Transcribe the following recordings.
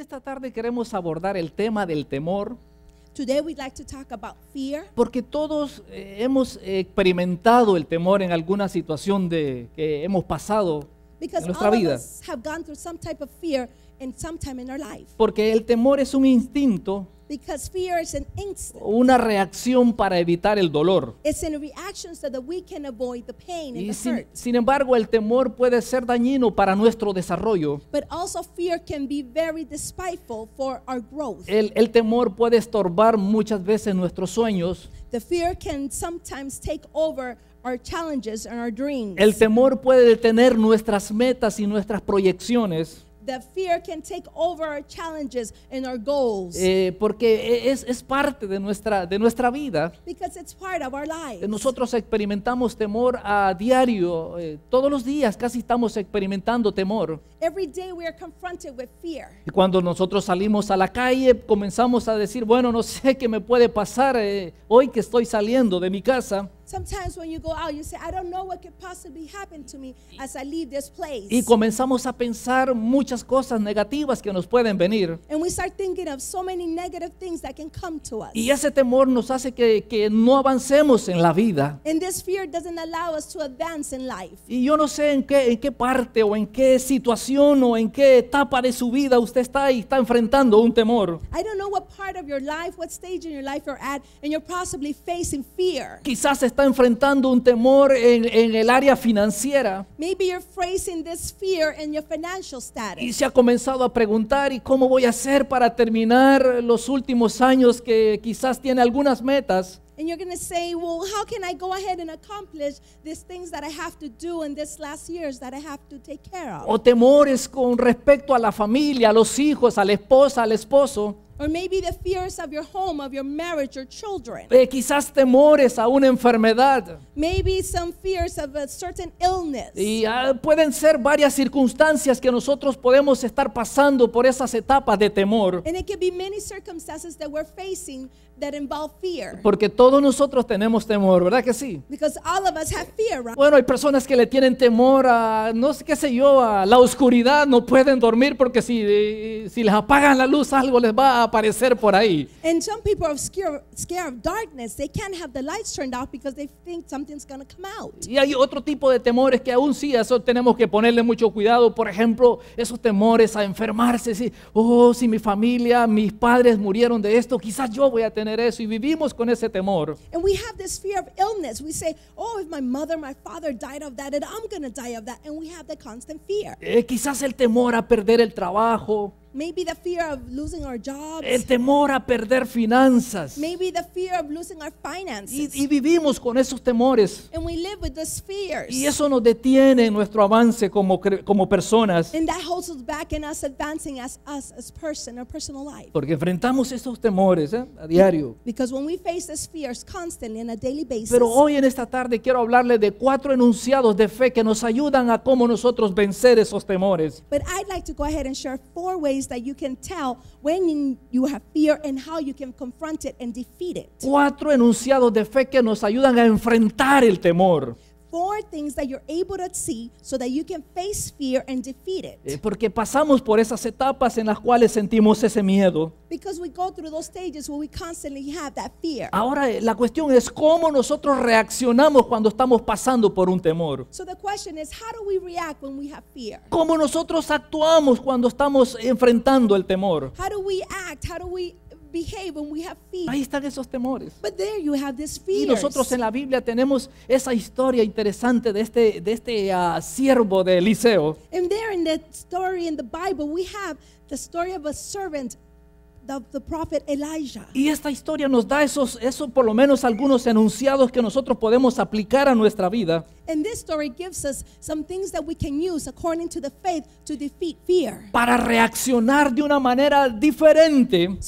esta tarde queremos abordar el tema del temor. Porque todos eh, hemos experimentado el temor en alguna situación de, que hemos pasado en nuestra vida. Porque el temor es un instinto una reacción para evitar el dolor. sin, embargo, el temor puede ser dañino para nuestro desarrollo. El, temor puede estorbar muchas veces nuestros sueños. El temor puede detener nuestras metas y nuestras proyecciones porque es, es parte de nuestra, de nuestra vida. Eh, nosotros experimentamos temor a diario, eh, todos los días casi estamos experimentando temor. Y cuando nosotros salimos a la calle, comenzamos a decir, bueno, no sé qué me puede pasar eh, hoy que estoy saliendo de mi casa. Y comenzamos a pensar muchas cosas negativas que nos pueden venir. Y ese temor nos hace que, que no avancemos en la vida. Y yo no sé en qué, en qué parte o en qué situación o en qué etapa de su vida usted está y está enfrentando un temor. Quizás está enfrentando un temor en, el área financiera. Y se ha comenzado a preguntar, ¿y cómo voy a hacer para terminar los últimos años que quizás tiene algunas metas? O temores con respecto a la familia, a los hijos, a la esposa, al esposo. Or maybe the fears of your home, of your marriage, children. Eh, quizás temores a una enfermedad. Maybe some fears of a certain illness. Y ah, pueden ser varias circunstancias que nosotros podemos estar pasando por esas etapas de temor. be many circumstances that we're facing that involve fear. Porque todos nosotros tenemos temor, ¿verdad que sí? Because all of us have fear, Bueno, hay personas que le tienen temor a no sé qué sé yo, a la oscuridad, no pueden dormir porque si eh, si les apagan la luz algo les va a aparecer por ahí. Y hay otro tipo de temores que aún sí, a eso tenemos que ponerle mucho cuidado. Por ejemplo, esos temores a enfermarse. Si, oh, si mi familia, mis padres murieron de esto, quizás yo voy a tener eso. Y vivimos con ese temor. quizás el temor a perder el trabajo. Maybe the fear of losing our jobs. El temor a perder finanzas. Maybe the fear of losing our finances. Y, y vivimos con esos temores. And we live with those fears. Y eso nos detiene en nuestro avance como, como personas. And that holds us back in us advancing as us as person, our personal life. Porque enfrentamos esos temores ¿eh? a diario. Because when we face these fears constantly on a daily basis. Pero hoy en esta tarde quiero hablarle de cuatro enunciados de fe que nos ayudan a cómo nosotros vencer esos temores. But I'd like to go ahead and share four ways ways that you can tell when you have fear and how you can confront it and defeat it. Cuatro enunciados de fe que nos ayudan a enfrentar el temor four things that you're able to see so that you can face fear and defeat it. Eh, porque pasamos por esas etapas en las cuales sentimos ese miedo. Because we go through those stages where we constantly have that fear. Ahora eh, la cuestión es cómo nosotros reaccionamos cuando estamos pasando por un temor. So the question is how do we react when we have fear? ¿Cómo nosotros actuamos cuando estamos enfrentando el temor? How do we act? How do we behave when we have fear. Ahí están esos temores. But there you have this fear. Y nosotros en la Biblia tenemos esa historia interesante de este de este uh, siervo de Eliseo. And there in that story in the Bible we have the story of a servant y esta historia nos da esos, esos por lo menos algunos enunciados que nosotros podemos aplicar a nuestra vida. Para reaccionar de una manera diferente.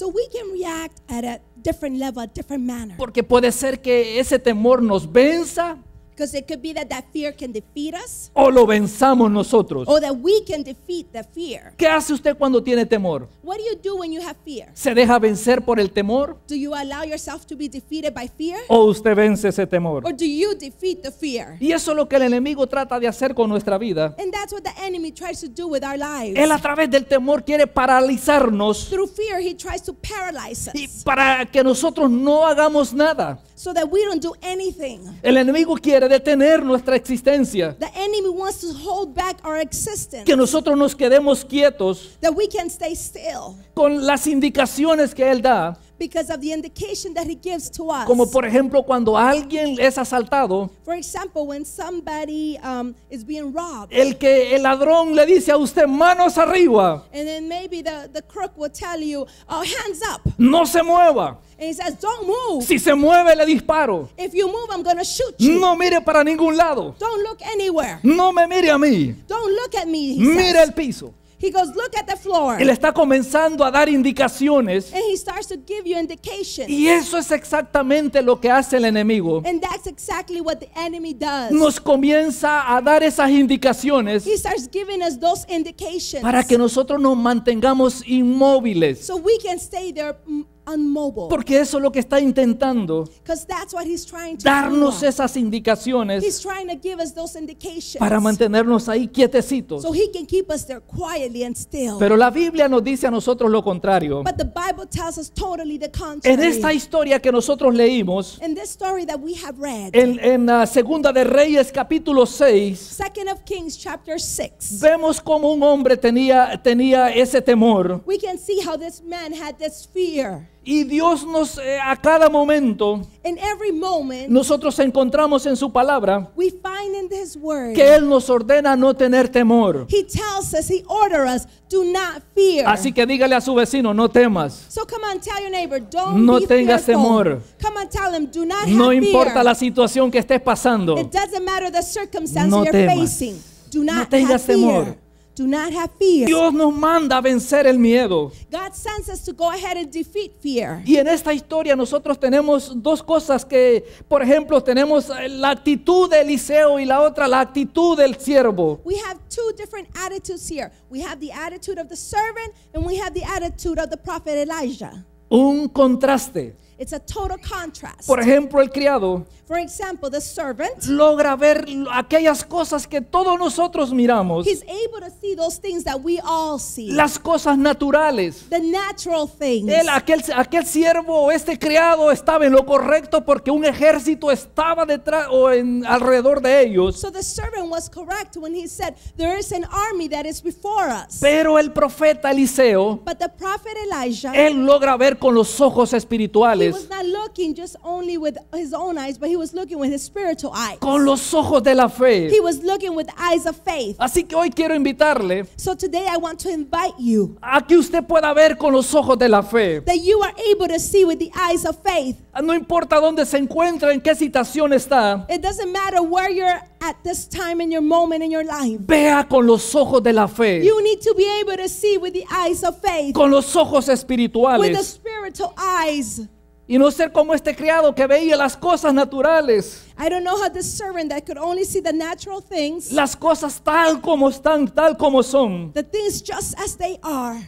Porque puede ser que ese temor nos venza. Because it could be that that fear can defeat us. O lo venzamos nosotros. Or that we can defeat the fear. ¿Qué hace usted cuando tiene temor? What do you do when you have fear? ¿Se deja vencer por el temor? Do you allow yourself to be defeated by fear? ¿O usted vence ese temor? Or do you defeat the fear? Y eso es lo que el enemigo trata de hacer con nuestra vida. And that's what the enemy tries to do with our lives. Él a través del temor quiere paralizarnos. Through fear he tries to paralyze us. Y para que nosotros no hagamos nada. El enemigo quiere detener nuestra existencia. Que nosotros nos quedemos quietos. Con las indicaciones que él da. Because of the indication that he gives to us. Como por ejemplo cuando alguien es asaltado. For example, when somebody um, is being robbed. El que el ladrón le dice a usted manos arriba. And then maybe the, the crook will tell you, oh, hands up. No se mueva. And he says, Don't move. Si se mueve le disparo. If you move, I'm gonna shoot you. No mire para ningún lado. Don't look anywhere. No me mire a mí. Don't look at me, Mire Mira el piso. Él está comenzando a dar indicaciones. Y eso es exactamente lo que hace el enemigo. Nos comienza a dar esas indicaciones para que nosotros nos mantengamos inmóviles. Mm, porque eso es lo que está intentando. Darnos esas indicaciones. Para mantenernos ahí quietecitos. Pero la Biblia nos dice a nosotros lo contrario. En esta historia que nosotros leímos. En, la segunda de Reyes capítulo 6. Vemos cómo un hombre tenía, tenía ese temor. Y Dios nos eh, a cada momento nosotros encontramos en su palabra que él nos ordena no tener temor. Así que dígale a su vecino, no temas. no tengas temor. no importa la situación que estés pasando. no temas. no tengas temor. Do not have fear. Dios nos manda a vencer el miedo. God sends us to go ahead and defeat fear. Y en esta historia nosotros tenemos dos cosas que, por ejemplo, tenemos eh, la actitud de Eliseo y la otra la actitud del siervo. We have two different attitudes here. We have the attitude of the servant and we have the attitude of the prophet Elijah. Un contraste. Por ejemplo, el criado logra ver aquellas cosas que todos nosotros miramos. Las cosas naturales. Él, aquel, aquel siervo o este criado estaba en lo correcto porque un ejército estaba detrás o en, alrededor de ellos. Pero el profeta Eliseo, él logra ver con los ojos espirituales was not looking just con los ojos de la fe. He was looking with eyes of faith. Así que hoy quiero invitarle so today I want to invite you, a usted pueda ver con los ojos de la fe. That you are able to see with the eyes of faith. No importa dónde se encuentra, en qué situación está. It doesn't matter where you're at this time in your moment in your life. Vea con los ojos de la fe. You need to be able to see with the eyes of faith. Con los ojos espirituales. With the spiritual eyes. Y no ser como este criado que veía las cosas naturales. I don't know how servant that could only see the natural things. Las cosas tal como están, tal como son. The things just as they are.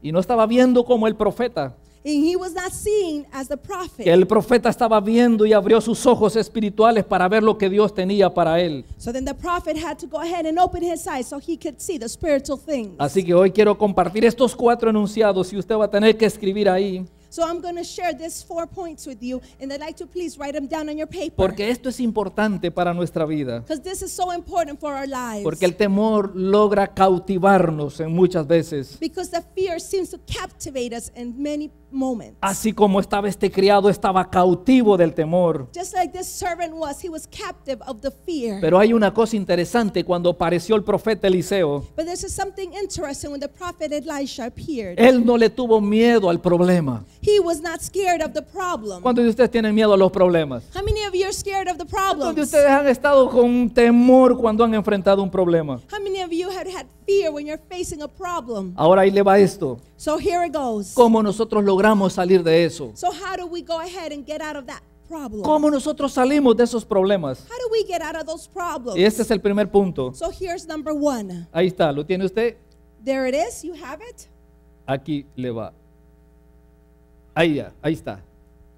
Y no estaba viendo como el profeta. And he was not seeing as the prophet. El profeta estaba viendo y abrió sus ojos espirituales para ver lo que Dios tenía para él. Así que hoy quiero compartir estos cuatro enunciados y usted va a tener que escribir ahí. So I'm going to share these four points with you and I'd like to please write them down on your paper. Porque esto es importante para nuestra vida. Because this is so important for our lives. Porque el temor logra cautivarnos en muchas veces. Because the fear seems to captivate us in many moments. Así como estaba este criado estaba cautivo del temor. Just like this servant was, he was captive of the fear. Pero hay una cosa interesante cuando apareció el profeta Eliseo. But there's is something interesting when the prophet Elisha appeared. Él no le tuvo miedo al problema. He was not scared of the problem. ¿Cuántos de ustedes tienen miedo a los problemas? How many of you are scared of the problems? ¿Cuántos de ustedes han estado con temor cuando han enfrentado un problema? How many of you have had fear when you're facing a problem? Ahora ahí le va esto. So here it goes. ¿Cómo nosotros logramos salir de eso? So how do we go ahead and get out of that? Problem. ¿Cómo nosotros salimos de esos problemas? How do we get out of those problems? Y este es el primer punto. So here's number one. Ahí está, lo tiene usted. There it is, you have it. Aquí le va. Ahí, ahí está.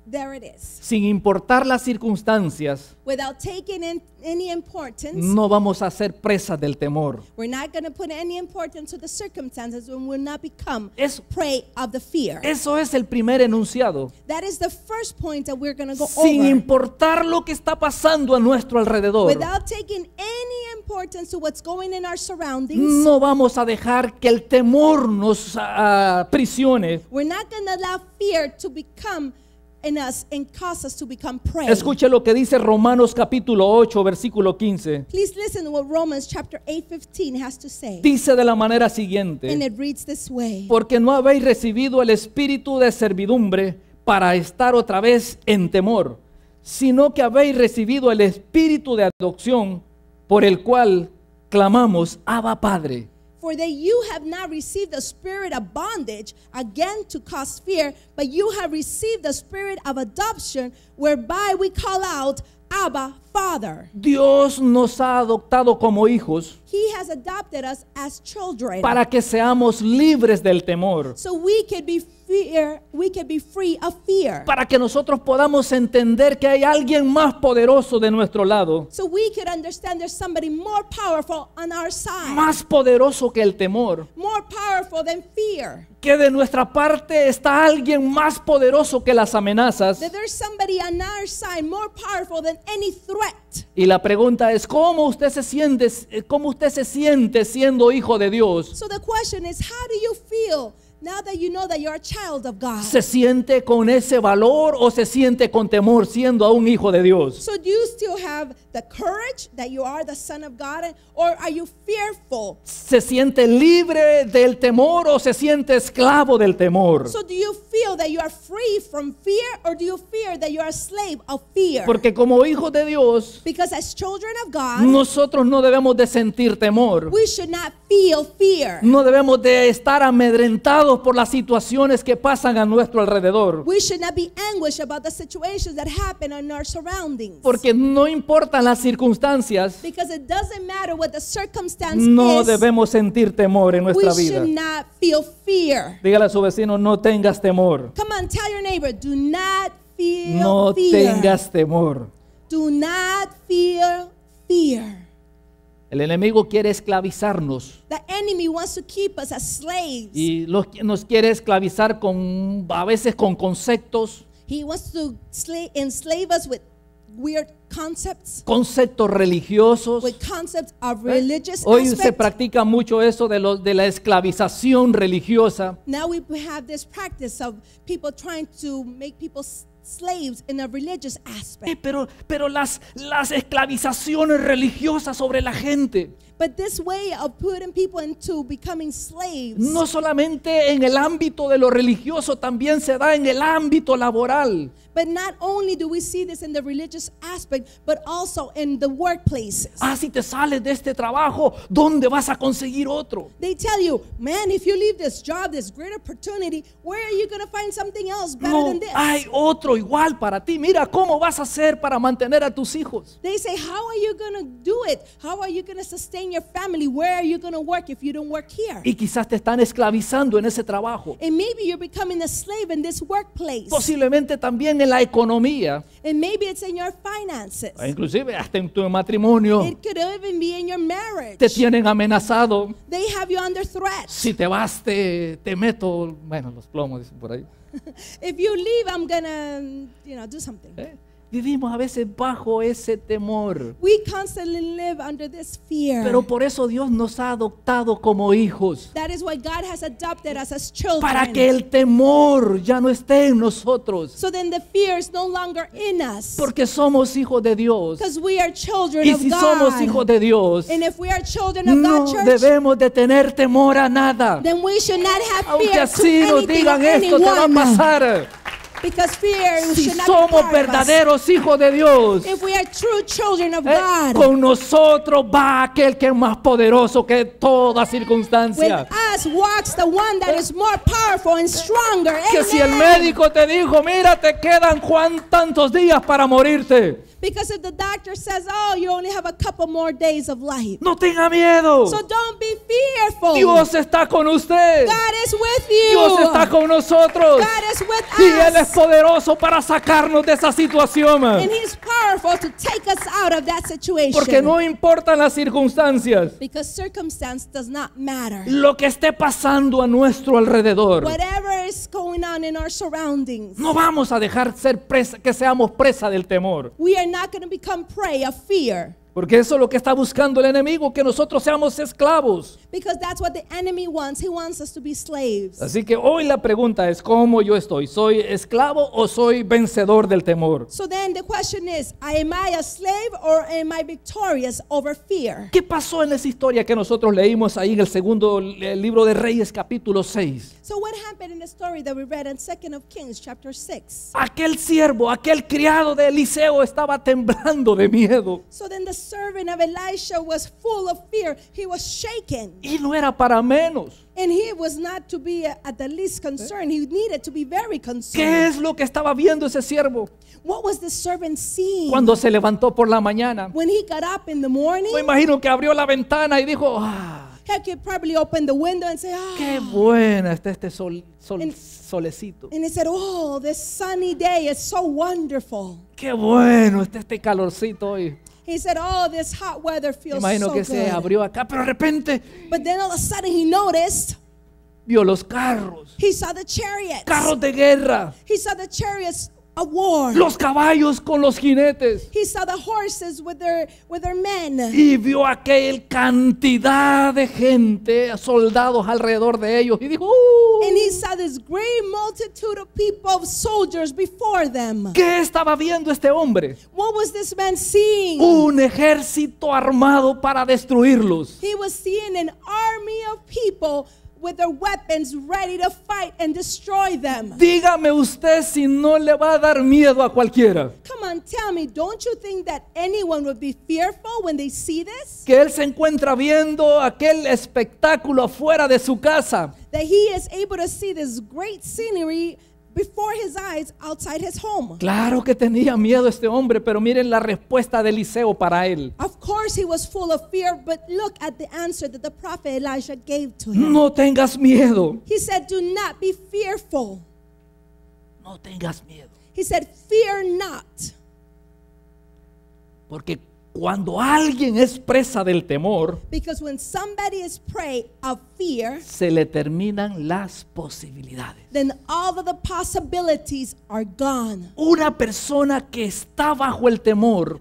There it is. Sin importar las circunstancias, Without taking any importance, no vamos a ser presa del temor. we're not going to put any importance to the circumstances and will not become prey of the fear. Eso es el primer enunciado. that is the first point that we're going to go Sin importar lo que está pasando a nuestro alrededor, Without taking any importance to what's going in our surroundings, no vamos a dejar que el temor nos ah, prisione. we're not going to allow fear to become in Escuche lo que dice Romanos capítulo 8 versículo 15. Dice de la manera siguiente. Porque no habéis recibido el espíritu de servidumbre para estar otra vez en temor, sino que habéis recibido el espíritu de adopción por el cual clamamos, Abba Padre. For that you have not received the spirit of bondage, again to cause fear, but you have received the spirit of adoption, whereby we call out, Abba, Father. Dios nos ha adoptado como hijos. He has adopted us as children. Para que seamos libres del temor. So we can be fear, we can be free of fear. Para que nosotros podamos entender que hay alguien más poderoso de nuestro lado. So we could understand there's somebody more powerful on our side. Más poderoso que el temor. More powerful than fear. Que de nuestra parte está alguien más poderoso que las amenazas. That there's somebody on our side more powerful than any threat. Y la pregunta es cómo usted se siente, cómo usted se siente siendo hijo de Dios. So the question is how do you feel? Now that you know that are a child of God. ¿Se siente con ese valor o se siente con temor siendo a un hijo de Dios? So do you still have the courage that you are the son of God or are you fearful? ¿Se siente libre del temor o se siente esclavo del temor? So do you feel that you are free from fear or do you fear that you are a slave of fear? Porque como hijo de Dios, because as children of God, nosotros no debemos de sentir temor. We should not feel fear. No debemos de estar amedrentados por las situaciones que pasan a nuestro alrededor. Porque no importan las circunstancias. no debemos sentir temor en nuestra vida. Dígale a su vecino, no tengas temor. no tengas temor. Do not fear. El enemigo quiere esclavizarnos. The enemy wants to keep us as slaves. Y los, nos quiere esclavizar con a veces con conceptos. He wants to enslave us with weird concepts. Conceptos religiosos. With concepts of ¿Eh? religious Hoy aspect. se practica mucho eso de, lo, de la esclavización religiosa. Now we have this practice of people trying to make people eh, pero, pero las, las esclavizaciones religiosas sobre la gente. But this way of putting people into becoming slaves, no solamente en el ámbito de lo religioso, también se da en el ámbito laboral. But not only do we see this in the religious aspect, but also in the workplaces. Ah, si te sales de este trabajo, ¿dónde vas a conseguir otro? They tell you, man, if you leave this job, this great opportunity, where are you going to find something else better than this? Hay otro igual para ti. Mira cómo vas a hacer para mantener a tus hijos. They say, how are you going to do it? How are you going to sustain telling your family where are you going to work if you don't work here. Y quizás te están esclavizando en ese trabajo. And maybe you're becoming a slave in this workplace. Posiblemente también en la economía. And maybe it's in your finances. Ah, inclusive hasta en tu matrimonio. It could even be in your marriage. Te tienen amenazado. They have you under threat. Si te vas te, te meto, bueno, los plomos dicen por ahí. If you leave I'm gonna, you know, do something. ¿Eh? Vivimos a veces bajo ese temor. We constantly live under this fear. Pero por eso Dios nos ha adoptado como hijos. That is why God has adopted us as children. Para que el temor ya no esté en nosotros. So then the fear is no longer in us. Porque somos hijos de Dios. Because we are children y of si God. somos hijos de Dios, And if we are children of no God, church, debemos de tener temor a nada. Then we should not have fear Aunque así to nos digan esto, te va a pasar. Fear si somos verdaderos hijos de Dios, we are true of eh, God, con nosotros va aquel que es más poderoso que toda circunstancia. Que si el médico te dijo, mira, te quedan Juan tantos días para morirte. Because if the doctor says, "Oh, you only have a couple more days of life." No tenga miedo. So don't be fearful. Dios está con usted. God is with you. Dios está con nosotros. God is with us. Y él es poderoso para sacarnos de esa situación. Porque no importan las circunstancias. Lo que esté pasando a nuestro alrededor. No vamos a dejar ser presa, que seamos presa del temor. Porque eso es lo que está buscando el enemigo, que nosotros seamos esclavos. Así que hoy la pregunta es cómo yo estoy, ¿soy esclavo o soy vencedor del temor? ¿Qué pasó en esa historia que nosotros leímos ahí en el segundo libro de Reyes capítulo 6? Aquel siervo, aquel criado de Eliseo estaba temblando de miedo servant of Elisha was full of fear. He was shaken. Y no era para menos. And he was not to be uh, at the least concerned. He needed to be very concerned. ¿Qué es lo que estaba viendo ese siervo? What was the servant seeing? Cuando se levantó por la mañana. When he got up in the morning. Me imagino que abrió la ventana y dijo, ah, He could probably open the window and say, Ah. Qué buena está este sol, sol and, solecito. And he said, oh, this sunny day is so wonderful. Qué bueno está este calorcito hoy. He said, "Oh, this hot weather feels Imagino so que se good." abrió acá, pero de But then all of a sudden he noticed vio los carros, he saw the chariots. carros de guerra, He saw the chariots a war. Los caballos con los jinetes. He saw the horses with their, with their men. Y vio aquel cantidad de gente, soldados alrededor de ellos y dijo, uh, And he saw this great multitude of people of soldiers before them. ¿Qué estaba viendo este hombre? What was this man seeing? Un ejército armado para destruirlos. He was seeing an army of people with their weapons ready to fight and destroy them. Dígame usted si no le va a dar miedo a cualquiera. Come on, tell me, don't you think that anyone would be fearful when they see this? Que él se encuentra viendo aquel espectáculo afuera de su casa. That he is able to see this great scenery before his eyes outside his home. Claro que tenía miedo este hombre, pero miren la respuesta de Eliseo para él. Of course he was full of fear, but look at the answer that the prophet Elijah gave to him. No tengas miedo. He said, "Do not be fearful." No tengas miedo. He said, "Fear not." Porque cuando alguien es presa del temor, se le terminan las posibilidades. Then all of the are gone. Una persona que está bajo el temor,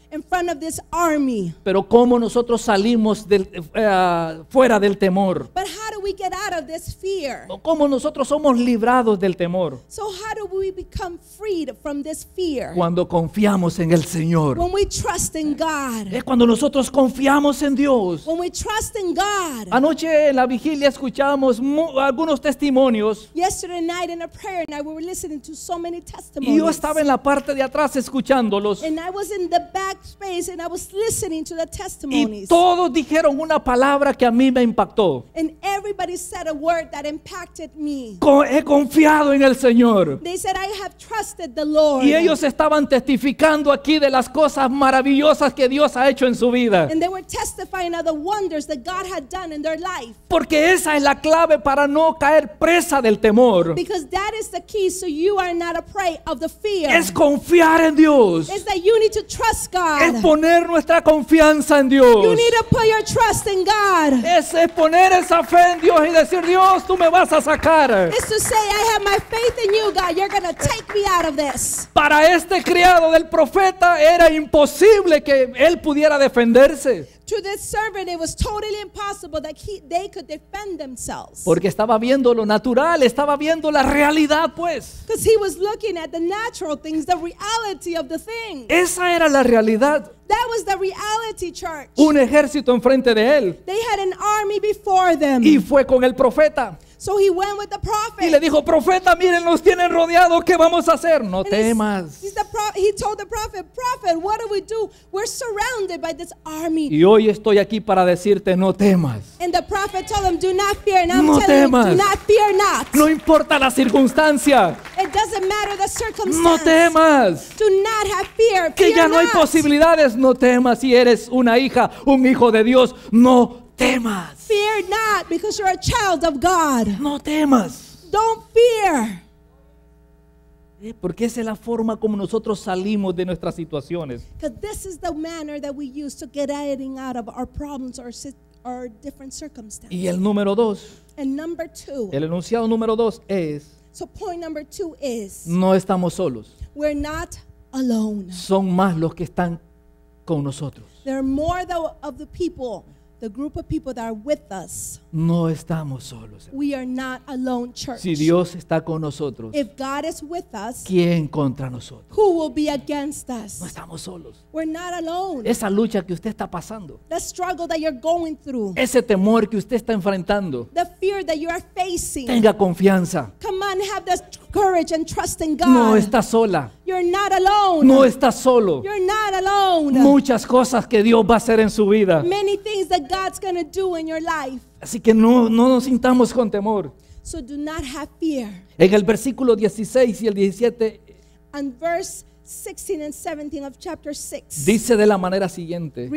army. Pero cómo nosotros salimos del, eh, fuera del temor. Cómo nosotros somos librados del temor. Cuando confiamos en el Señor. When we trust in Es cuando nosotros confiamos en Dios. Anoche en la vigilia escuchamos algunos testimonios. Yesterday night in a prayer were listening Y yo estaba en la parte de atrás escuchándolos space and I was listening to the testimonies. Y todos dijeron una palabra que a mí me impactó. And everybody said a word that impacted me. Con, he confiado en el Señor. They said I have trusted the Lord. Y ellos estaban testificando aquí de las cosas maravillosas que Dios ha hecho en su vida. And they were testifying of the wonders that God had done in their life. Porque esa es la clave para no caer presa del temor. Because that is the key so you are not a prey of the fear. Es confiar en Dios. Is that you need to trust God. Es poner nuestra confianza en Dios. Es, es poner esa fe en Dios y decir, Dios, tú me vas a sacar. Para este criado del profeta era imposible que él pudiera defenderse. To this servant it was totally impossible that he, they could defend themselves. Porque estaba viendo lo natural, estaba viendo la realidad, pues. Because he was looking at the natural things, the reality of the thing. Esa era la realidad. That was the reality, church. Un ejército enfrente de él. They had an army before them. Y fue con el profeta. So he went with the prophet. Y le dijo, profeta, miren, nos tienen rodeados, ¿qué vamos a hacer? No temas. he told the prophet, prophet, what do we do? We're surrounded by this army. Y hoy estoy aquí para decirte, no temas told them, do not fear. And I'm no temas. you, do not fear not. No importa la circunstancia. It doesn't matter the circumstance. No temas. Do not have fear. Que fear ya no not. hay posibilidades. No temas si eres una hija, un hijo de Dios. No temas. Fear not because you're a child of God. No temas. Don't fear. ¿Eh? Porque esa es la forma como nosotros salimos de nuestras situaciones. Because this is the manner that we use to get out of our problems or situations are different circumstances. Y el número dos, And number two, el enunciado número dos es, so point number two is, no estamos solos. We're not alone. Son más los que están con nosotros. There are more of the people, the group of people that are with us no estamos solos. We are not alone, church. Si Dios está con nosotros, If God is with us, ¿quién contra nosotros? Who will be against us? No estamos solos. We're not alone. Esa lucha que usted está pasando, the struggle that you're going through, ese temor que usted está enfrentando, the fear that you are facing, tenga confianza. Come on, have the courage and trust in God. No está sola. You're not alone. No está solo. You're not alone. Muchas cosas que Dios va a hacer en su vida. Many things that God's going to do in your life. Así que no, no nos sintamos con temor. En el versículo 16 y el 17 dice de la manera siguiente.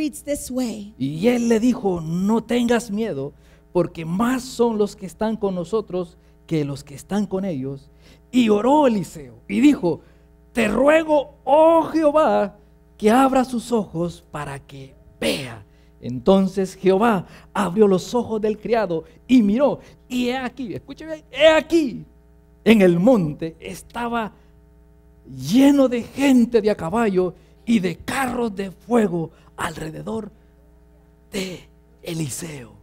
way. Y él le dijo, no tengas miedo, porque más son los que están con nosotros que los que están con ellos. Y oró Eliseo y dijo, te ruego, oh Jehová, que abra sus ojos para que vea. Entonces Jehová abrió los ojos del criado y miró, y he aquí, escúcheme, he aquí, en el monte estaba lleno de gente de a caballo y de carros de fuego alrededor de Eliseo.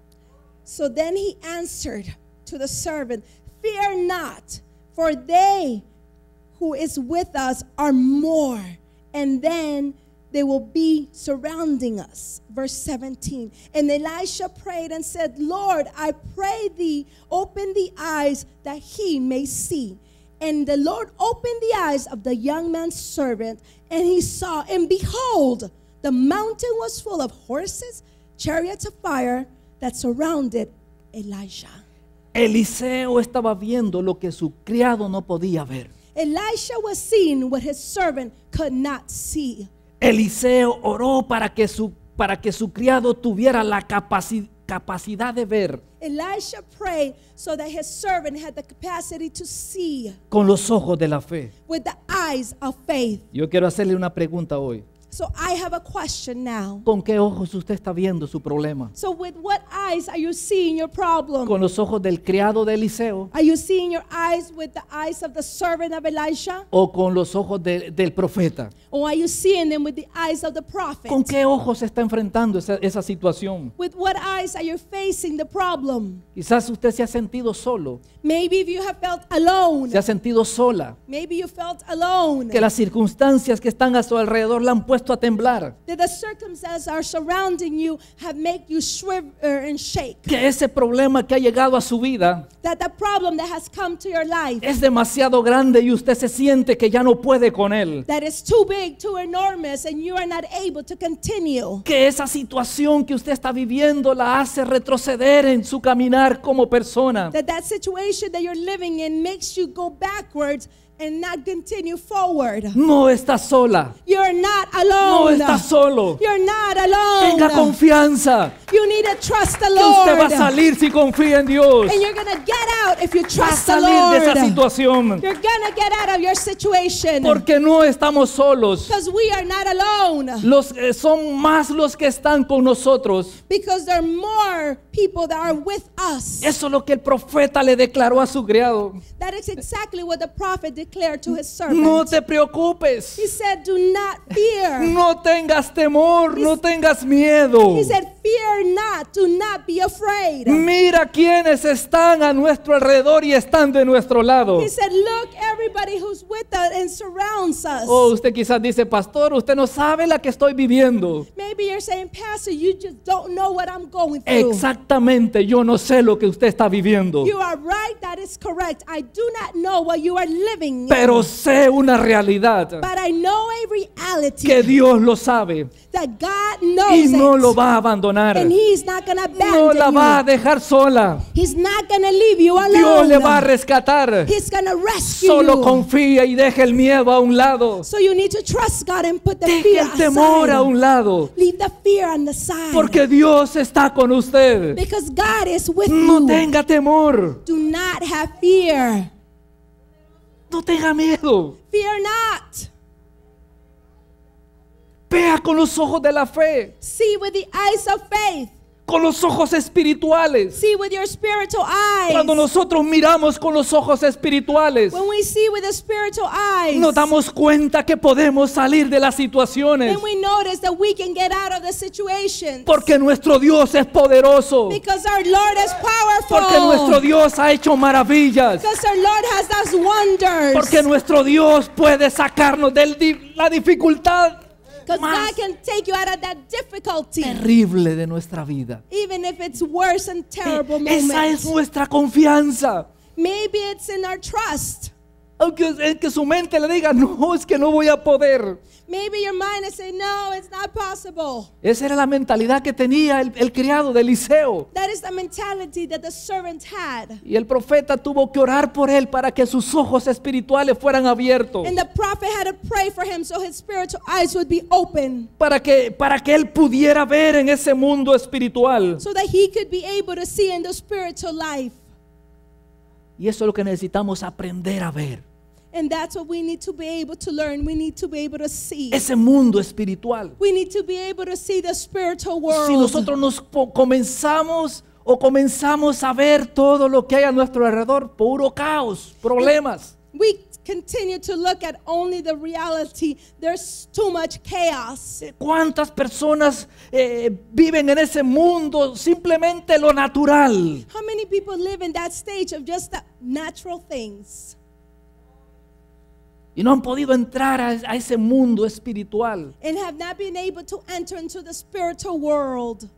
So then he answered to the servant, Fear not, for they who is with us are more. And then they will be surrounding us. Verse 17. And Elisha prayed and said, Lord, I pray thee, open the eyes that he may see. And the Lord opened the eyes of the young man's servant, and he saw, and behold, the mountain was full of horses, chariots of fire that surrounded Elisha. Eliseo estaba viendo lo que su criado no podía ver. Elisha was seeing what his servant could not see. Eliseo oró para que su, para que su criado tuviera la capaci capacidad de ver. Elisha prayed so that his servant had the capacity to see. Con los ojos de la fe. With the eyes of faith. Yo quiero hacerle una pregunta hoy. So I have a question now. ¿Con qué ojos usted está viendo su problema? So with what eyes are you seeing your problem? ¿Con los ojos del criado de Eliseo? Are you seeing your eyes with the eyes of the servant of Elisha? ¿O con los ojos de- del profeta? Or are you seeing them with the eyes of the prophet? ¿Con qué ojos se está enfrentando esa, esa situación? With what eyes are you facing the problem? Quizás usted se ha sentido solo, Maybe if you have felt alone. se ha sentido sola, Maybe you felt alone. que las circunstancias que están a su alrededor la han puesto a temblar. Que ese problema que ha llegado a su vida es demasiado grande y usted se siente que ya no puede con él. Que esa situación que usted está viviendo la hace retroceder en su caminar como persona and not continue forward. No está sola. You're not alone. No está solo. You're not alone. Tenga confianza. You need to trust the Lord. Que usted va a salir si confía en Dios. And you're gonna get out if you trust va a salir the Lord. de esa situación. You're gonna get out of your situation. Porque no estamos solos. Because we are not alone. Los eh, son más los que están con nosotros. Because there are more people that are with us. Eso es lo que el profeta le declaró a su criado. That is exactly what the prophet declared declared to his servant. No te preocupes. He said, "Do not fear." No tengas temor, He's, no tengas miedo. He said, fear not, do not be afraid. Mira quienes están a nuestro alrededor y están de nuestro lado. He said, look everybody who's with us and surrounds us. Oh, usted quizás dice, pastor, usted no sabe la que estoy viviendo. Maybe you're saying, pastor, you just don't know what I'm going through. Exactamente, yo no sé lo que usted está viviendo. You are right, that is correct. I do not know what you are living. Pero sé una realidad. But I know a reality. Que Dios lo sabe. That God knows y no it. lo va a abandonar no la va a dejar sola. Dios le va a rescatar. Solo confía y deja el miedo a un lado. So you el temor a un lado. Porque Dios está con usted. no tenga temor. Do not have No tenga miedo. Fear not. Vea con los ojos de la fe. Con los ojos espirituales. Cuando nosotros miramos con los ojos espirituales, When nos damos cuenta que podemos salir de las situaciones. Porque nuestro Dios es poderoso. Porque nuestro Dios ha hecho maravillas. wonders. Porque nuestro Dios puede sacarnos de la dificultad Because God can take you out of that difficulty. terrible de nuestra vida. Even if it's worse and terrible Esa confianza. Maybe it's in our trust aunque que su mente le diga, no, es que no voy a poder. mind no, it's not possible. Esa era la mentalidad que tenía el, criado de Eliseo. That is the mentality that the servant had. Y el profeta tuvo que orar por él para que sus ojos espirituales fueran abiertos. open. Para que para que él pudiera ver en ese mundo espiritual. Y eso es lo que necesitamos aprender a ver. And that's what we need to be able to learn. We need to be able to see. Ese mundo espiritual. We need to be able to see the spiritual world. Si nosotros nos comenzamos o comenzamos a ver todo lo que hay a nuestro alrededor, puro caos, problemas. We continue to look at only the reality. There's too much chaos. Eh, ¿Cuántas personas eh, viven en ese mundo simplemente lo natural? How many people live in that stage of just natural things? Y no han podido entrar a, a ese mundo espiritual. And have not been able to enter into the spiritual world.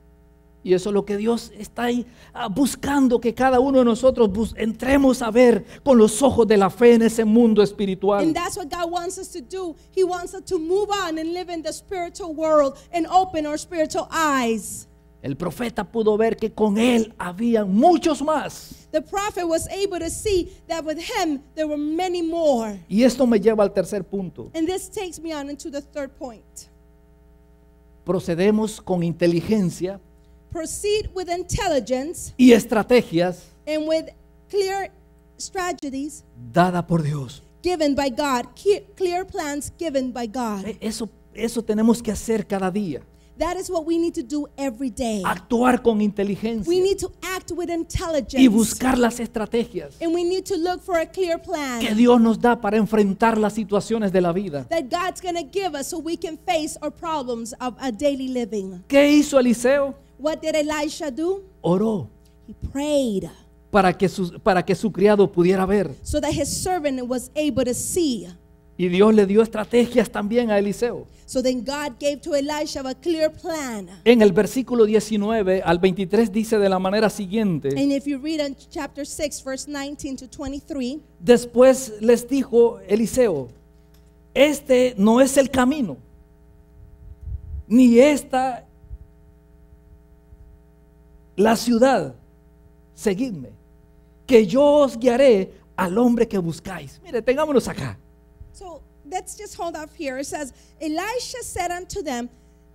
Y eso es lo que Dios está ahí ah, buscando que cada uno de nosotros entremos a ver con los ojos de la fe en ese mundo espiritual. And that's what God wants us to do. He wants us to move on and live in the spiritual world and open our spiritual eyes. El profeta pudo ver que con él había muchos más. The prophet was able to see that with him there were many more. Y esto me lleva al tercer punto. And this takes me on into the third point. Procedemos con inteligencia. Proceed with intelligence. Y estrategias. And with clear strategies. Dada por Dios. Given by God. Clear plans given by God. E-, eso eso tenemos que hacer cada día. That is what we need to do every day. Actuar con inteligencia. We need to act with intelligence. Y buscar las estrategias. And we need to look for a clear plan. Que Dios nos da para enfrentar las situaciones de la vida. That God's going to give us so we can face our problems of a daily living. ¿Qué hizo Eliseo? What did Elisha do? Oró. He prayed. Para que su, para que su criado pudiera ver. So that his servant was able to see. Y Dios le dio estrategias también a Eliseo. So then God gave to Elisha a clear plan. En el versículo 19 al 23 dice de la manera siguiente. And if you read in chapter 6 19 to 23. Después les dijo Eliseo, este no es el camino. Ni esta la ciudad. Seguidme, que yo os guiaré al hombre que buscáis. Mire, tengámonos acá. So let's just hold off here. It says, Elisha said unto them,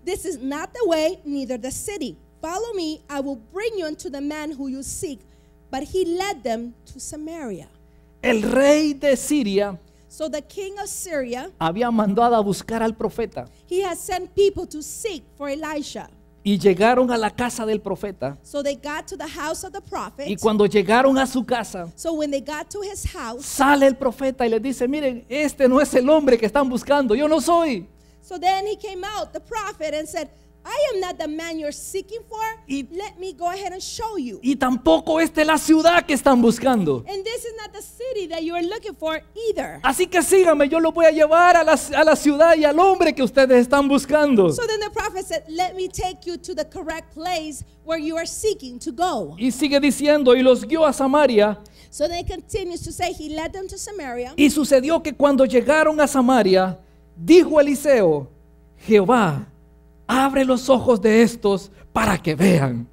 This is not the way, neither the city. Follow me, I will bring you unto the man who you seek. But he led them to Samaria. El rey de Siria so the king of Syria había mandado a buscar al profeta. He has sent people to seek for Elisha. Y llegaron a la casa del profeta. Y cuando llegaron a su casa, sale el profeta y le dice, miren, este no es el hombre que están buscando, yo no soy. So then he came out, the prophet, and said, I am not the man you're seeking for. Y, Let me go ahead and show you. y tampoco esta es la ciudad que están buscando. And this is not the city that you are looking for either. Así que sígame, yo lo voy a llevar a la, a la ciudad y al hombre que ustedes están buscando. So then the prophet said, Let me take you to the correct place where you are seeking to go. Y sigue diciendo, y los guió a Samaria. So then he continues to say, He led them to Samaria. Y sucedió que cuando llegaron a Samaria, dijo Eliseo, Jehová abre los ojos de estos para que vean.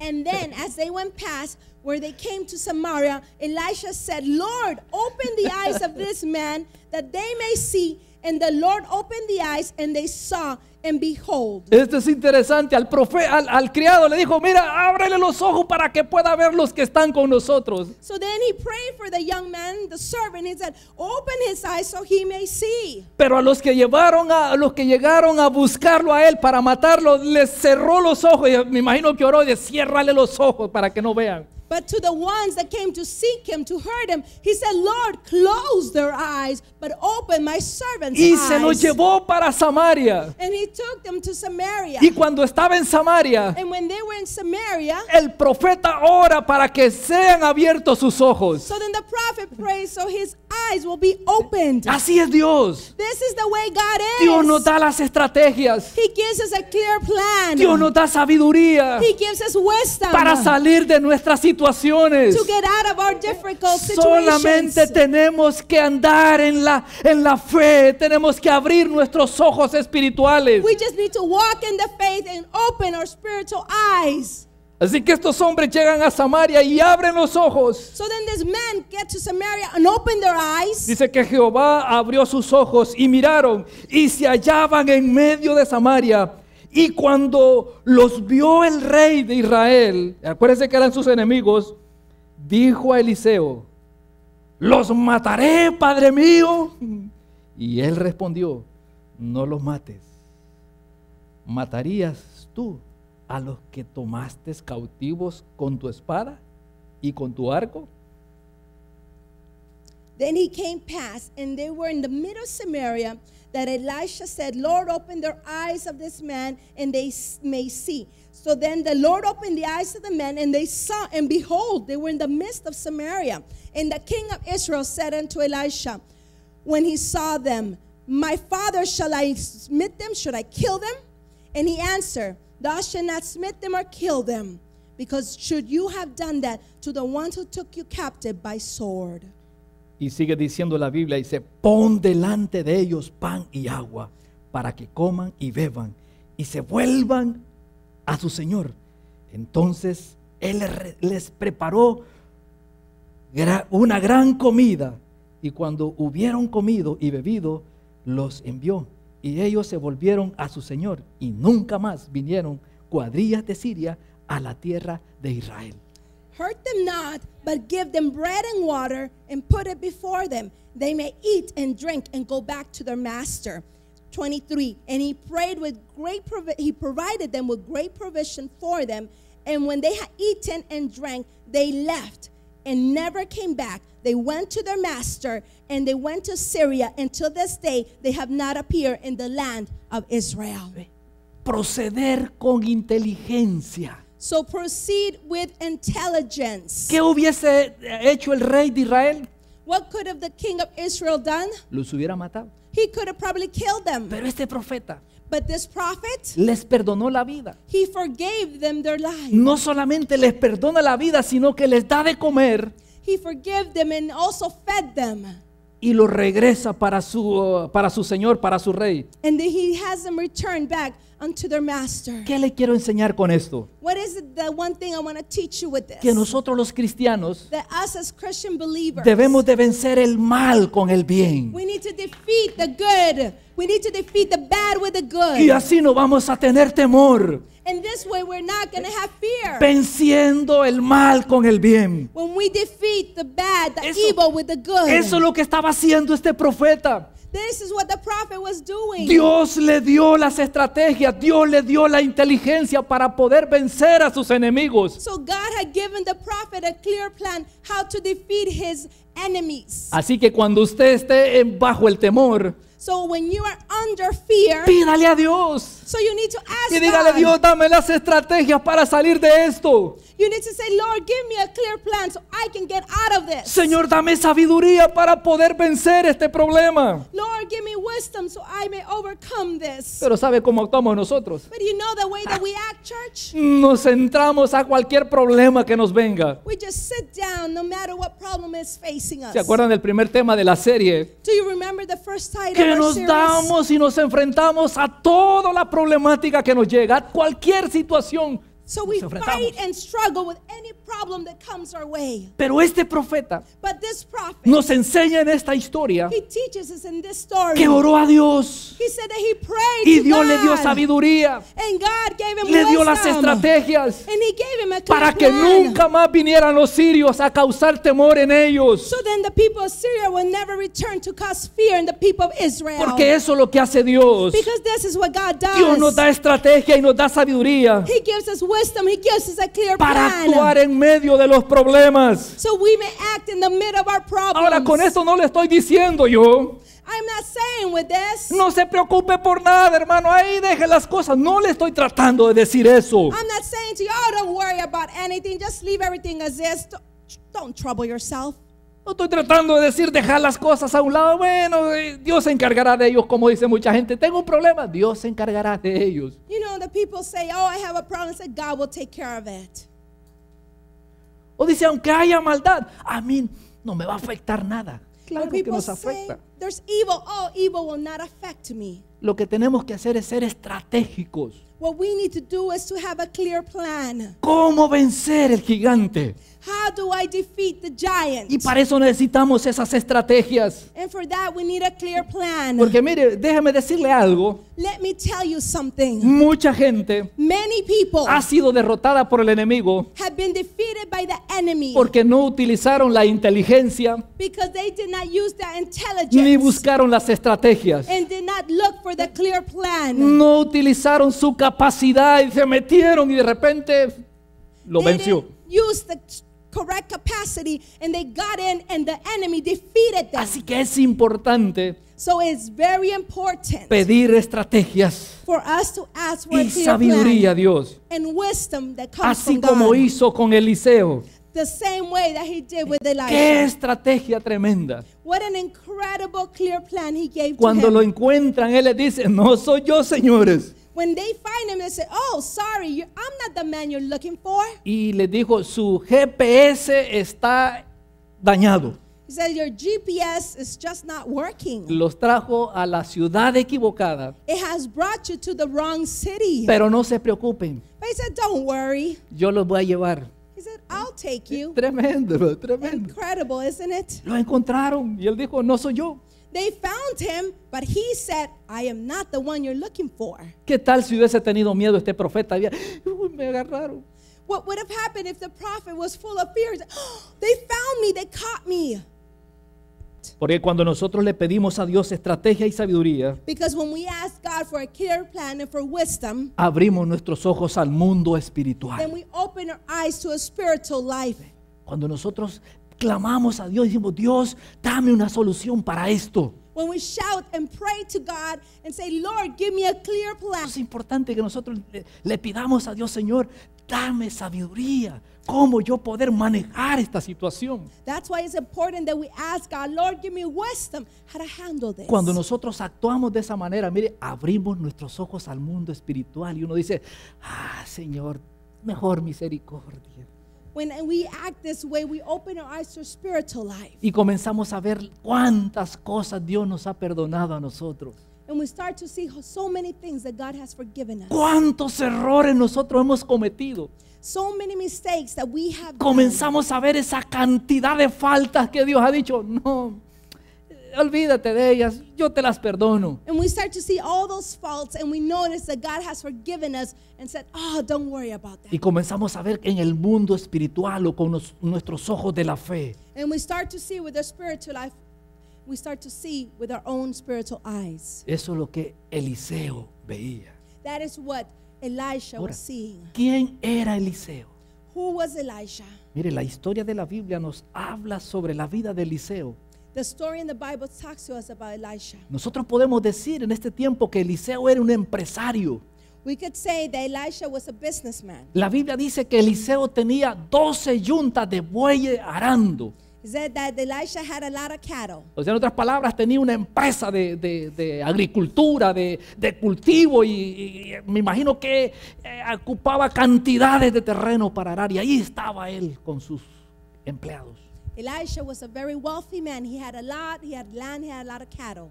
And then as they went past where they came to Samaria, Elisha said, Lord, open the eyes of this man that they may see And the Lord opened the eyes and they saw and behold. Esto es interesante. Al, al, criado le dijo, mira, ábrele los ojos para que pueda ver los que están con nosotros. So then he prayed for the young man, the servant. said, open his eyes so he may see. Pero a los que llevaron a, los que llegaron a buscarlo a él para matarlo, Le cerró los ojos. Y me imagino que oró y dijo Cierrale los ojos para que no vean. But to the ones that came to seek him, to hurt him, he said, Lord, close their eyes, but open my servant's y se lo llevó para Samaria. And he took them to Samaria. Y cuando estaba en Samaria, And when they were in Samaria el profeta ora para que sean abiertos sus ojos. So then the prophet prays so his eyes will be opened. Así es Dios. This is the way God is. Dios nos da las estrategias. He gives us a clear plan. Dios nos da sabiduría He gives us wisdom para salir de nuestra situación situaciones. Solamente tenemos que andar en la, en la fe, tenemos que abrir nuestros ojos espirituales. Así que estos hombres llegan a Samaria y abren los ojos. Dice que Jehová abrió sus ojos y miraron y se hallaban en medio de Samaria y cuando los vio el rey de Israel, acuérdense que eran sus enemigos, dijo a Eliseo, los mataré, Padre mío. Y él respondió, no los mates. ¿Matarías tú a los que tomaste cautivos con tu espada y con tu arco? Then he came past, and they were in the middle of Samaria. that Elisha said, Lord, open their eyes of this man and they may see. So then the Lord opened the eyes of the men and they saw, and behold, they were in the midst of Samaria. And the king of Israel said unto Elisha, when he saw them, My father, shall I smite them? Should I kill them? And he answered, Thou shalt not smite them or kill them, because should you have done that to the ones who took you captive by sword. Y sigue diciendo la Biblia, dice, pon delante de ellos pan y agua para que coman y beban y se vuelvan a su Señor. Entonces Él les preparó una gran comida y cuando hubieron comido y bebido, los envió. Y ellos se volvieron a su Señor y nunca más vinieron cuadrillas de Siria a la tierra de Israel. Hurt them not, but give them bread and water and put it before them. They may eat and drink and go back to their master. 23 and he prayed with great provi- he provided them with great provision for them and when they had eaten and drank they left and never came back they went to their master and they went to syria until this day they have not appeared in the land of israel proceder con inteligencia So proceed with intelligence. ¿Qué hubiese eh, hecho el rey de Israel? What could have the king of Israel done? Los hubiera matado. He could have probably killed them. Pero este profeta But this prophet, les perdonó la vida. He forgave them their life. No solamente les perdona la vida, sino que les da de comer. He forgave them and also fed them. Y lo regresa para su, para su señor, para su rey. And he has them returned back unto their master. ¿Qué le quiero enseñar con esto? What is the one thing I want to teach you with this? Que nosotros los cristianos That us as Christian believers, debemos de vencer el mal con el bien. We need to defeat the good. We need to defeat the bad with the good. Y así no vamos a tener temor. In this way we're not going to have fear. Venciendo el mal con el bien. When we defeat the bad, the eso, evil with the good. Eso es lo que estaba haciendo este profeta. This is what the prophet was doing. Dios le dio las estrategias Dios le dio la inteligencia para poder vencer a sus enemigos. Así que cuando usted esté bajo el temor, pídale a Dios. y dígale a Dios, dame las estrategias para salir de esto. You need to say, Lord, give me a clear plan so I can get out of this. Señor, dame sabiduría para poder vencer este problema. Lord, give me wisdom so I may overcome this. Pero sabe cómo actuamos nosotros. know the way that we act, church? Nos centramos a cualquier problema que nos venga. We just sit down no matter what problem is facing us. ¿Se acuerdan del primer tema de la serie? que nos damos y nos enfrentamos a toda la problemática que nos llega, a cualquier situación pero este profeta nos enseña en esta historia que oró a Dios y Dios le dio sabiduría, le dio las estrategias para que nunca más vinieran los sirios a causar temor en ellos. Porque eso es lo que hace Dios. Dios nos da estrategia y nos da sabiduría wisdom, he gives us a clear para plan. actuar en medio de los problemas. So we may act in the middle of our problems. Ahora con eso no le estoy diciendo yo. I'm not saying with this. No se preocupe por nada, hermano. Ahí deje las cosas. No le estoy tratando de decir eso. I'm not saying to you, oh, don't worry about anything. Just leave everything as is. Don't trouble yourself. No estoy tratando de decir dejar las cosas a un lado. Bueno, eh, Dios se encargará de ellos, como dice mucha gente. Tengo un problema, Dios se encargará de ellos. the people say, "Oh, I have a problem." "God will take care of it." O dice, aunque haya maldad, a mí no me va a afectar nada. Claro nos afecta. There's evil. Oh, evil will not affect me. Lo que tenemos que hacer es ser estratégicos. What we need to do is to have a clear plan. ¿Cómo vencer el gigante? Y para eso necesitamos esas estrategias. Porque mire, déjame decirle algo. Mucha gente Many people ha sido derrotada por el enemigo porque no utilizaron la inteligencia ni buscaron las estrategias. No utilizaron su capacidad y se metieron y de repente lo venció correct capacity and they got in and the enemy defeated them. Así que es importante pedir estrategias y sabiduría a Dios. Así como hizo con Eliseo. The Qué estrategia tremenda. Cuando lo encuentran, él les dice, no soy yo, señores. When they find him, they say, "Oh, sorry, I'm not the man you're looking for." Y les dijo, su GPS está dañado. He said, Your GPS is just not working. Los trajo a la ciudad equivocada. It has brought you to the wrong city. Pero no se preocupen. But he said, Don't worry. Yo los voy a llevar. He said, I'll take you. Tremendo, tremendo. Incredible, isn't it? Lo encontraron y él dijo, no soy yo. They found him, but he said, I am not the one you're looking for. ¿Qué tal si hubiese tenido miedo este profeta? Uy, me agarraron. What would have happened if the prophet was full of fears? they found me, they caught me. Porque cuando nosotros le pedimos a Dios estrategia y sabiduría, wisdom, abrimos nuestros ojos al mundo espiritual. Cuando nosotros clamamos a Dios y decimos, Dios, dame una solución para esto. Es importante que nosotros le, pidamos a Dios, Señor, dame sabiduría, cómo yo poder manejar esta situación. Cuando nosotros actuamos de esa manera, mire, abrimos nuestros ojos al mundo espiritual y uno dice, ah, Señor, mejor misericordia. Y comenzamos a ver cuántas cosas Dios nos ha perdonado a nosotros. Cuántos errores nosotros hemos cometido. Comenzamos a ver esa cantidad de faltas que Dios ha dicho, no olvídate de ellas, yo te las perdono. Y comenzamos a ver en el mundo espiritual o con nuestros ojos de la fe. Eso es lo que Eliseo veía. ¿Quién era Eliseo? Mire, la historia de la Biblia nos habla sobre la vida de Eliseo. Nosotros podemos decir en este tiempo que Eliseo era un empresario. We could say that Elisha was a businessman. La Biblia dice que Eliseo tenía 12 yuntas de bueyes arando. had a of O sea, en otras palabras, tenía una empresa de, agricultura, de, cultivo y, me imagino que eh, ocupaba cantidades de terreno para arar y ahí estaba él con sus empleados. Elisha was a very wealthy man. He had a lot, he had land, he had a lot of cattle.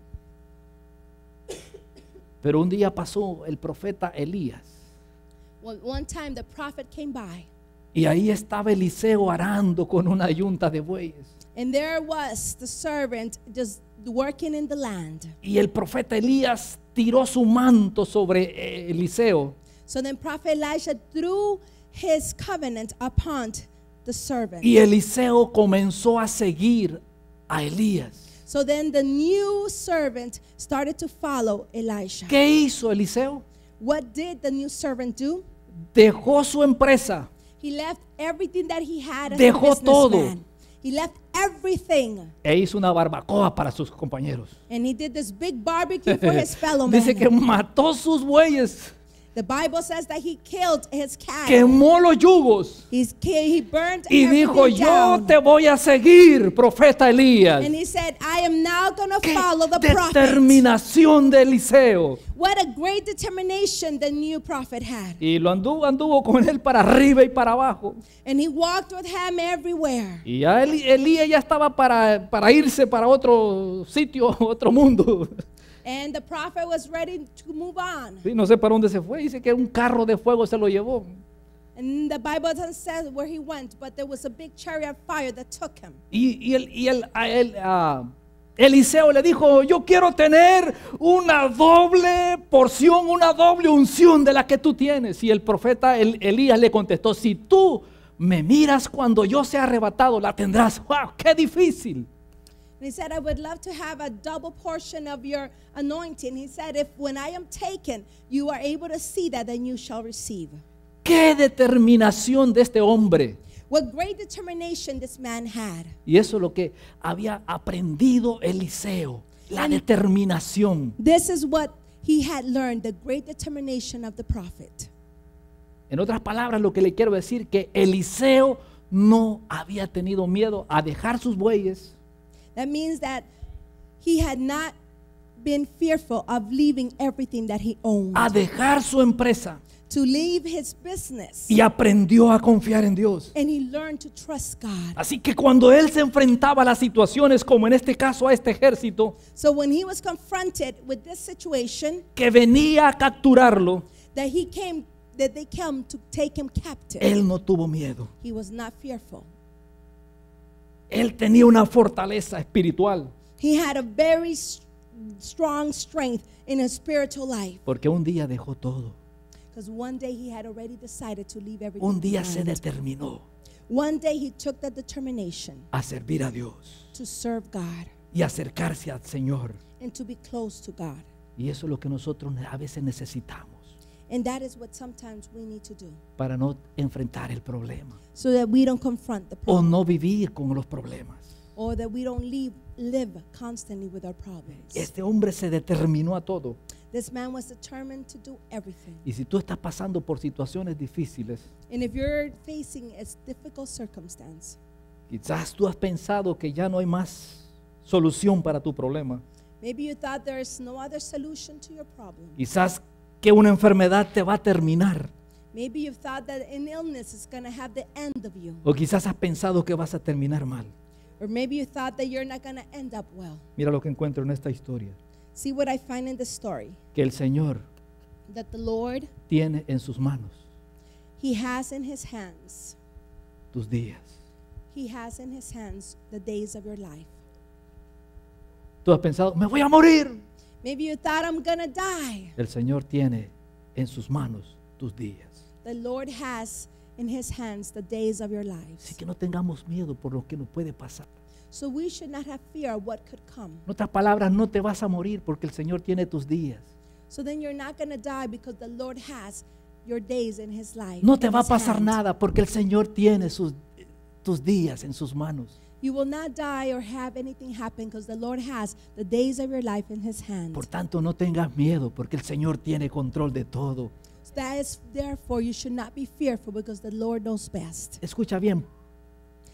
Pero un día pasó el profeta Elías. one time the prophet came by. Y ahí estaba Eliseo arando con una yunta de bueyes. And there was the servant just working in the land. Y el profeta Elías tiró su manto sobre eh, Eliseo. So then prophet Elijah threw his covenant upon servant. Y Eliseo comenzó a seguir a Elías. So then the new servant started to follow Elisha. ¿Qué hizo Eliseo? What did the new servant do? Dejó su empresa. He left everything that he had Dejó todo. He left everything. E hizo una barbacoa para sus compañeros. And he did this big barbecue for his fellow men. Dice que mató sus bueyes. The Bible says that he killed his cattle. Quemó los yugos. he burned y dijo, yo te voy a seguir, profeta Elías. And he said, I am now going to follow the determinación de Eliseo. What a great determination the new prophet had. Y lo anduvo, anduvo con él para arriba y para abajo. And he walked with him everywhere. Y ya Elías ya estaba para, para irse para otro sitio, otro mundo. And the prophet was ready to move on. Sí, no sé para dónde se fue. Dice que un carro de fuego se lo llevó. And the Bible where he went, but there was a big chariot fire that took him. Y, el, y Eliseo le dijo, yo quiero tener una doble porción, una doble unción de la que tú tienes. Y el profeta Elías le contestó, si tú me miras cuando yo sea arrebatado, la tendrás. ¡Wow! ¡Qué difícil! And he said, I would love to have a double portion of your anointing. He said, If when I am taken, you are able to see that, then you shall receive. Qué determinación de este hombre. What great determination this man had. Y eso es lo que había aprendido Eliseo, la determinación. This is what he had learned, the great determination of the prophet. En otras palabras, lo que le quiero decir que Eliseo no había tenido miedo a dejar sus bueyes That means that he had not been fearful of leaving everything that he owned. A dejar su empresa. To leave his business. Y aprendió a confiar en Dios. And he learned to trust God. Así que cuando él se enfrentaba a las situaciones como en este caso a este ejército, so when he was confronted with this situation, que venía a capturarlo, that he came, that they came to take him captive. Él no tuvo miedo. He was not fearful. Él tenía una fortaleza espiritual. He had a very strong strength in his spiritual life. Porque un día dejó todo. Because one day he had already decided to leave everything. Un día behind. se determinó. One day he took that determination. A servir a Dios. To serve God. Y acercarse al Señor. And to be close to God. Y eso es lo que nosotros a veces necesitamos. And that is what sometimes we need to do. Para no enfrentar el problema. So that we don't confront the problem. O no vivir con los problemas. Or that we don't live, live constantly with our problems. Este hombre se determinó a todo. This man was determined to do everything. Y si tú estás pasando por situaciones difíciles, And if you're facing a difficult circumstance, quizás tú has pensado que ya no hay más solución para tu problema. Maybe you thought there is no other solution to your problem. Quizás que una enfermedad te va a terminar. O quizás has pensado que vas a terminar mal. Mira lo que encuentro en esta historia. Que el Señor tiene en sus manos. Tus días. Tú has pensado, me voy a morir. Maybe you thought I'm gonna die. El Señor tiene en sus manos tus días. The Lord has in his hands the days of your lives. Así que no tengamos miedo por lo que nos puede pasar. So we should not have fear of what could come. En otras palabras, no te vas a morir porque el Señor tiene tus días. So then you're not going to die because the Lord has your days in his life. No te va a pasar nada porque el Señor tiene sus, tus días en sus manos. You will not die or have anything happen because the Lord has the days of your life in his hands. Por tanto, no tengas miedo porque el Señor tiene control de todo. So that is therefore you should not be fearful because the Lord knows best. Escucha bien.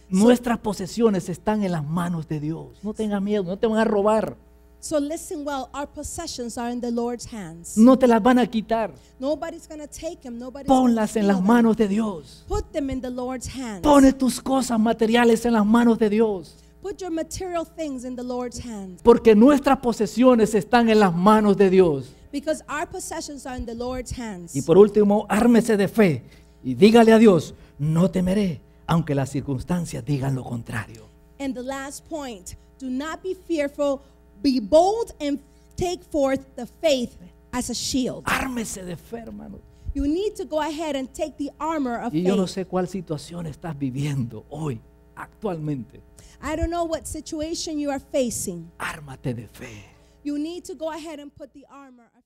Nuestras posesiones están en las manos de Dios. No tengas miedo, no te van a robar. So listen well, our possessions are in the Lord's hands. No te las van a quitar. Nobody's gonna take them. Nobody's Ponlas en las em. manos de Dios. Put them in the Lord's hands. Pone tus cosas materiales en las manos de Dios. Put your material things in the Lord's hands. Porque nuestras posesiones están en las manos de Dios. Because our possessions are in the Lord's hands. Y por último, ármese de fe y dígale a Dios, no temeré, aunque las circunstancias digan lo contrario. And the last point, do not be fearful Be bold and take forth the faith as a shield. Ármese de fe, hermano. You need to go ahead and take the armor of y yo faith. no sé cuál situación estás viviendo hoy, actualmente. I don't know what situation you are facing. Ármate de fe. You need to go ahead and put the armor of